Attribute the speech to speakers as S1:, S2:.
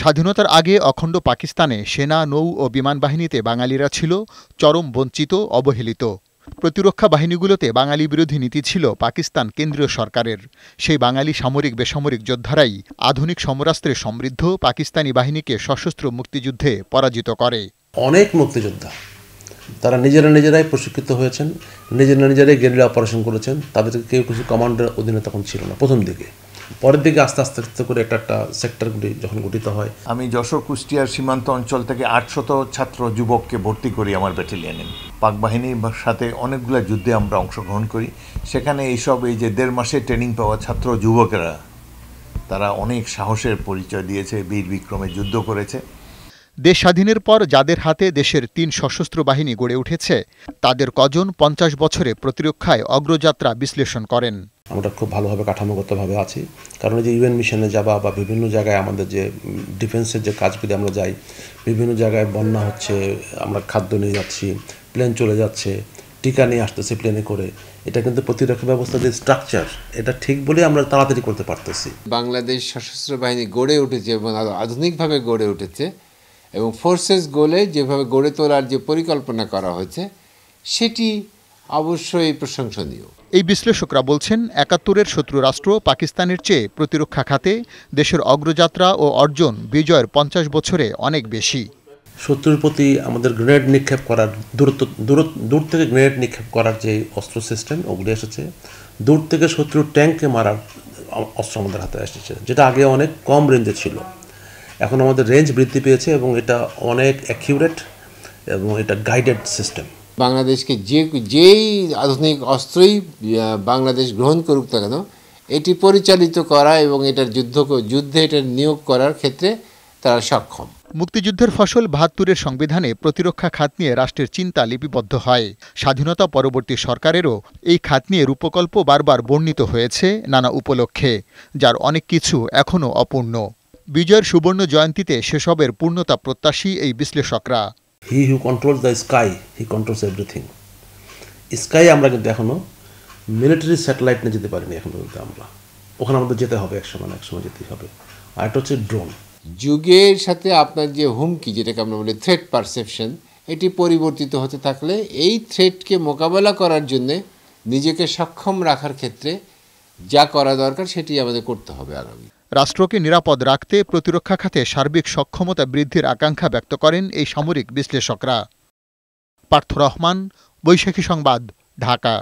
S1: স্বাধীনতার আগে অখণ্ড পাকিস্তানে সেনা নৌ ও বিমান বাহিনীতে বাঙালিরা ছিল চরম বঞ্চিত অবহেলিত প্রতিরক্ষা বাহিনীগুলোতে বাঙালি বিরোধী নীতি ছিল পাকিস্তান কেন্দ্রীয় সরকারের সেই বাঙালি সামরিক বেসামরিক যোদ্ধারাই আধুনিক সমরাস্ত্রে সমৃদ্ধ পাকিস্তানি বাহিনীকে সশস্ত্র মুক্তিযুদ্ধে পরাজিত করে
S2: অনেক মুক্তিযোদ্ধা তারা নিজেরা নিজেরাই প্রশিক্ষিত হয়েছেন নিজেরা নিজেরাই গেরিলা অপারেশন করেছেন তাদের কেউ কিছু কমান্ডের অধীনে তখন ছিল না প্রথম দিকে পরের দিকে আস্তে আস্তে আস্তে করে একটা একটা সেক্টরগুলি যখন গঠিত হয়
S3: আমি যশোর কুষ্টিয়ার সীমান্ত অঞ্চল থেকে আটশত ছাত্র যুবককে ভর্তি করি আমার ব্যাটালিয়ানে পাক বাহিনীর সাথে অনেকগুলো যুদ্ধে আমরা অংশগ্রহণ করি সেখানে এইসব এই যে দেড় মাসে ট্রেনিং পাওয়া ছাত্র যুবকেরা তারা অনেক সাহসের
S1: পরিচয় দিয়েছে বীর বিক্রমে যুদ্ধ করেছে দেশ স্বাধীনের পর যাদের হাতে দেশের তিন সশস্ত্র বাহিনী গড়ে উঠেছে তাদের কজন পঞ্চাশ বছরে প্রতিরক্ষায় অগ্রযাত্রা
S2: বিশ্লেষণ করেন আমরা খুব ভালোভাবে কাঠামোগতভাবে আছি কারণ যে ইউএন মিশনে যাওয়া বা বিভিন্ন জায়গায় আমাদের যে ডিফেন্সের যে কাজগুলি আমরা যাই বিভিন্ন জায়গায় বন্যা হচ্ছে আমরা খাদ্য নিয়ে যাচ্ছি প্লেন চলে যাচ্ছে টিকা নিয়ে আসতেছে প্লেনে করে এটা কিন্তু প্রতিরক্ষা ব্যবস্থার যে স্ট্রাকচার এটা ঠিক বলে আমরা তাড়াতাড়ি করতে পারতেছি
S4: বাংলাদেশ সশস্ত্র বাহিনী গড়ে উঠেছে এবং আধুনিকভাবে গড়ে উঠেছে এবং ফোর্সেস গোলে যেভাবে গড়ে তোলার যে পরিকল্পনা করা হয়েছে সেটি অবশ্যই প্রশংসনীয়
S1: এই বিশ্লেষকরা বলছেন একাত্তরের শত্রু রাষ্ট্র পাকিস্তানের চেয়ে প্রতিরক্ষা খাতে দেশের অগ্রযাত্রা ও অর্জন বিজয়ের পঞ্চাশ বছরে অনেক বেশি শত্রুর প্রতি আমাদের
S2: গ্রেনেড নিক্ষেপ করার দূরত্ব দূর থেকে গ্রেনেড নিক্ষেপ করার যে অস্ত্র সিস্টেম ওগুলি এসেছে দূর থেকে শত্রুর ট্যাঙ্ককে মারার অস্ত্র আমাদের হাতে এসেছে যেটা আগে অনেক কম রেঞ্জে ছিল এখন আমাদের রেঞ্জ বৃদ্ধি পেয়েছে এবং এটা অনেক অ্যাকিউরেট এবং এটা গাইডেড সিস্টেম বাংলাদেশকে যে যেই আধুনিক অস্ত্রই
S4: বাংলাদেশ গ্রহণ করুক না কেন এটি পরিচালিত করা এবং এটার যুদ্ধ যুদ্ধে এটার নিয়োগ করার ক্ষেত্রে তারা সক্ষম
S1: মুক্তিযুদ্ধের ফসল বাহাত্তরের সংবিধানে প্রতিরক্ষা খাত নিয়ে রাষ্ট্রের চিন্তা লিপিবদ্ধ হয় স্বাধীনতা পরবর্তী সরকারেরও এই খাত নিয়ে রূপকল্প বারবার বর্ণিত হয়েছে নানা উপলক্ষে যার অনেক কিছু এখনও অপূর্ণ বিজয়ের সুবর্ণ জয়ন্তীতে সেসবের পূর্ণতা প্রত্যাশী এই বিশ্লেষকরা he who
S2: control the sky he controls everything sky আমরা কিন্তু এখনও মিলিটারি স্যাটেলাইট নিয়ে যেতে পারিনি এখন পর্যন্ত আমরা ওখানে আমাদের যেতে হবে এক সময় একসময় সময় যেতেই হবে আর একটা হচ্ছে ড্রোন যুগের সাথে আপনার যে হুমকি যেটাকে আমরা বলি থ্রেট পারসেপশন
S4: এটি পরিবর্তিত হতে থাকলে এই থ্রেটকে মোকাবেলা করার জন্যে নিজেকে সক্ষম রাখার ক্ষেত্রে যা করা দরকার সেটি আমাদের করতে হবে আগামী রাষ্ট্রকে নিরাপদ
S1: রাখতে প্রতিরক্ষা খাতে সার্বিক সক্ষমতা বৃদ্ধির আকাঙ্ক্ষা ব্যক্ত করেন এই সামরিক বিশ্লেষকরা পার্থ রহমান বৈশাখী সংবাদ ঢাকা